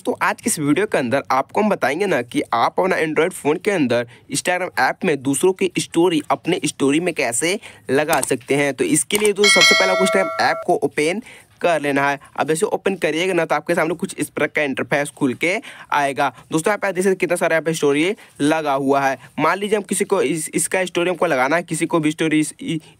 दोस्तों आज के इस वीडियो के अंदर आपको हम बताएंगे ना कि आप अपना एंड्रॉयड फ़ोन के अंदर इंस्टाग्राम ऐप में दूसरों की स्टोरी अपने स्टोरी में कैसे लगा सकते हैं तो इसके लिए दोस्तों सबसे पहले आपको इंस्टाग्राम ऐप को ओपन कर लेना है अब जैसे ओपन करिएगा ना तो आपके सामने कुछ इस प्रकार का इंटरफेस खुल के आएगा दोस्तों यहाँ पे देख सकते कितना सारा यहाँ पे स्टोरी लगा हुआ है मान लीजिए हम किसी को इस, इसका स्टोरी हमको लगाना है किसी को भी स्टोरी इस,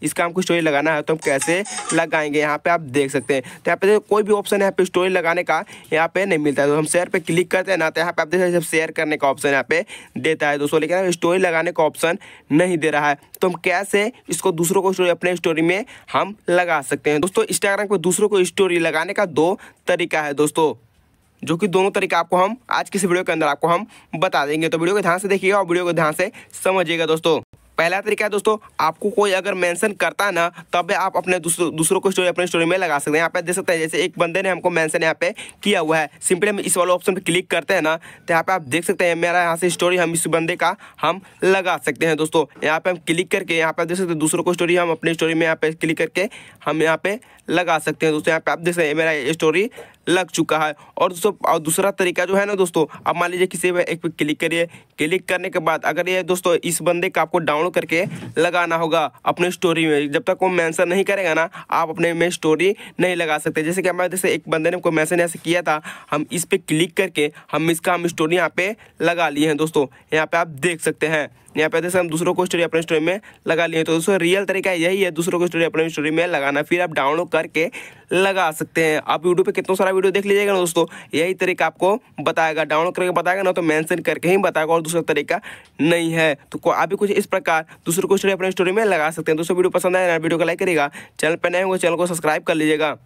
इसका हमको स्टोरी लगाना है तो हम कैसे लगाएंगे यहाँ पे आप देख सकते हैं तो यहाँ पे कोई भी ऑप्शन यहाँ पे स्टोरी लगाने का यहाँ पे नहीं मिलता है तो हम शेयर पे क्लिक करते हैं ना तो यहाँ पे आप देख सकते हैं शेयर करने का ऑप्शन यहाँ पे देता है दोस्तों लेकिन स्टोरी लगाने का ऑप्शन नहीं दे रहा है तो हम कैसे इसको दूसरों को स्टोरी अपने स्टोरी में हम लगा सकते हैं दोस्तों इंस्टाग्राम पर दूसरों को स्टोरी लगाने का दो तरीका है दोस्तों जो कि दोनों तरीका आपको हम आज किसी वीडियो के अंदर आपको हम बता देंगे तो वीडियो को ध्यान से देखिएगा और वीडियो को ध्यान से समझिएगा दोस्तों पहला तरीका है दोस्तों आपको कोई अगर मेंशन करता ना तब आप अपने दूसरों दूसरों को स्टोरी अपने स्टोरी में लगा सकते हैं यहाँ पे देख सकते हैं जैसे एक बंदे ने हमको मेंशन यहाँ पे किया हुआ है सिंपली हम इस वाले ऑप्शन पर क्लिक करते हैं ना तो यहाँ पे आप देख सकते हैं मेरा यहाँ से स्टोरी हम इस बंदे का हम लगा सकते हैं दोस्तों यहाँ पे हम क्लिक करके यहाँ पे देख सकते हैं दूसरों को स्टोरी हम अपनी स्टोरी में यहाँ पे क्लिक करके हम यहाँ पे लगा सकते हैं दोस्तों यहाँ पे आप देख सकते हैं मेरा स्टोरी लग चुका है और दोस्तों और दूसरा तरीका जो है ना दोस्तों अब मान लीजिए किसी एक पे क्लिक करिए क्लिक करने के बाद अगर ये दोस्तों इस बंदे का आपको डाउनलोड करके लगाना होगा अपने स्टोरी में जब तक वो मैंसन नहीं करेगा ना आप अपने में स्टोरी नहीं लगा सकते जैसे कि हमारे जैसे एक बंदे ने हमको मैंसन ऐसे किया था हम इस पर क्लिक करके हम इसका हम स्टोरी यहाँ पे लगा लिए हैं दोस्तों यहाँ पे आप देख सकते हैं यहाँ पे जैसे हम दूसरों को स्टोरी अपने स्टोरी में लगा लिए तो दोस्तों रियल तरीका यही है दूसरों को स्टोरी अपने स्टोरी में लगाना फिर आप डाउनलोड करके लगा सकते हैं आप यूट्यूब पे कितना सारा वीडियो देख लीजिएगा ना दोस्तों यही तरीका आपको बताएगा डाउनलोड करके बताएगा ना तो मैंसन करके ही बताएगा और दूसरा तरीका नहीं है तो आप भी कुछ इस प्रकार दूसरों को स्टोरी अपने स्टोरी में लगा सकते हैं दोस्तों वीडियो पसंद आए तो वीडियो को लाइक करेगा चैनल पर नए होंगे तो चैनल को सब्सक्राइब कर लीजिएगा